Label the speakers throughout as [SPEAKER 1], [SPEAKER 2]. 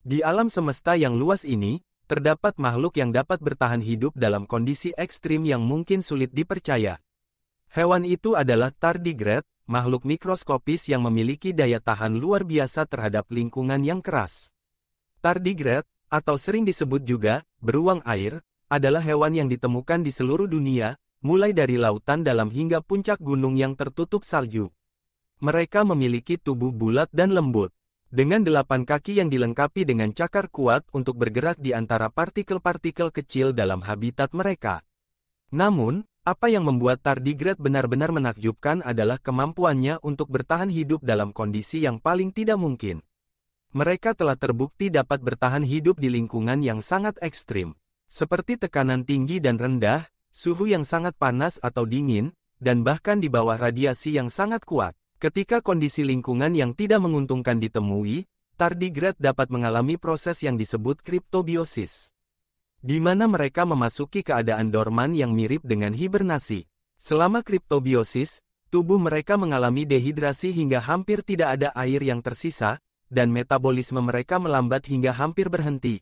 [SPEAKER 1] Di alam semesta yang luas ini, terdapat makhluk yang dapat bertahan hidup dalam kondisi ekstrim yang mungkin sulit dipercaya. Hewan itu adalah tardigrade, makhluk mikroskopis yang memiliki daya tahan luar biasa terhadap lingkungan yang keras. Tardigrade, atau sering disebut juga, beruang air, adalah hewan yang ditemukan di seluruh dunia, mulai dari lautan dalam hingga puncak gunung yang tertutup salju. Mereka memiliki tubuh bulat dan lembut, dengan delapan kaki yang dilengkapi dengan cakar kuat untuk bergerak di antara partikel-partikel kecil dalam habitat mereka. Namun, apa yang membuat tardigrade benar-benar menakjubkan adalah kemampuannya untuk bertahan hidup dalam kondisi yang paling tidak mungkin. Mereka telah terbukti dapat bertahan hidup di lingkungan yang sangat ekstrim, seperti tekanan tinggi dan rendah, suhu yang sangat panas atau dingin, dan bahkan di bawah radiasi yang sangat kuat. Ketika kondisi lingkungan yang tidak menguntungkan ditemui, tardigrade dapat mengalami proses yang disebut kriptobiosis. Di mana mereka memasuki keadaan dorman yang mirip dengan hibernasi. Selama kriptobiosis, tubuh mereka mengalami dehidrasi hingga hampir tidak ada air yang tersisa, dan metabolisme mereka melambat hingga hampir berhenti.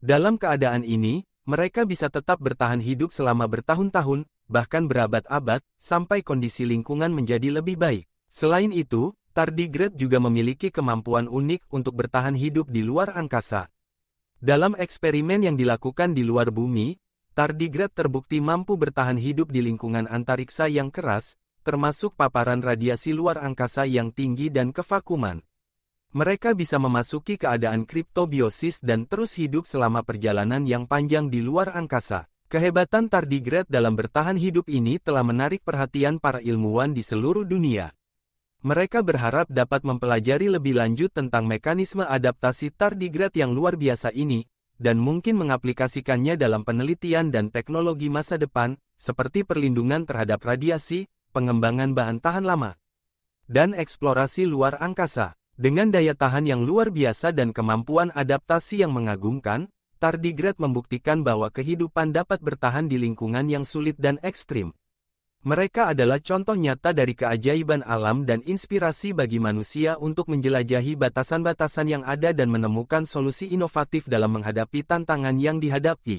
[SPEAKER 1] Dalam keadaan ini, mereka bisa tetap bertahan hidup selama bertahun tahun bahkan berabad-abad, sampai kondisi lingkungan menjadi lebih baik. Selain itu, tardigrade juga memiliki kemampuan unik untuk bertahan hidup di luar angkasa. Dalam eksperimen yang dilakukan di luar bumi, tardigrade terbukti mampu bertahan hidup di lingkungan antariksa yang keras, termasuk paparan radiasi luar angkasa yang tinggi dan kevakuman. Mereka bisa memasuki keadaan kriptobiosis dan terus hidup selama perjalanan yang panjang di luar angkasa. Kehebatan tardigrade dalam bertahan hidup ini telah menarik perhatian para ilmuwan di seluruh dunia. Mereka berharap dapat mempelajari lebih lanjut tentang mekanisme adaptasi tardigrade yang luar biasa ini, dan mungkin mengaplikasikannya dalam penelitian dan teknologi masa depan, seperti perlindungan terhadap radiasi, pengembangan bahan tahan lama, dan eksplorasi luar angkasa. Dengan daya tahan yang luar biasa dan kemampuan adaptasi yang mengagumkan, tardigrade membuktikan bahwa kehidupan dapat bertahan di lingkungan yang sulit dan ekstrim. Mereka adalah contoh nyata dari keajaiban alam dan inspirasi bagi manusia untuk menjelajahi batasan-batasan yang ada dan menemukan solusi inovatif dalam menghadapi tantangan yang dihadapi.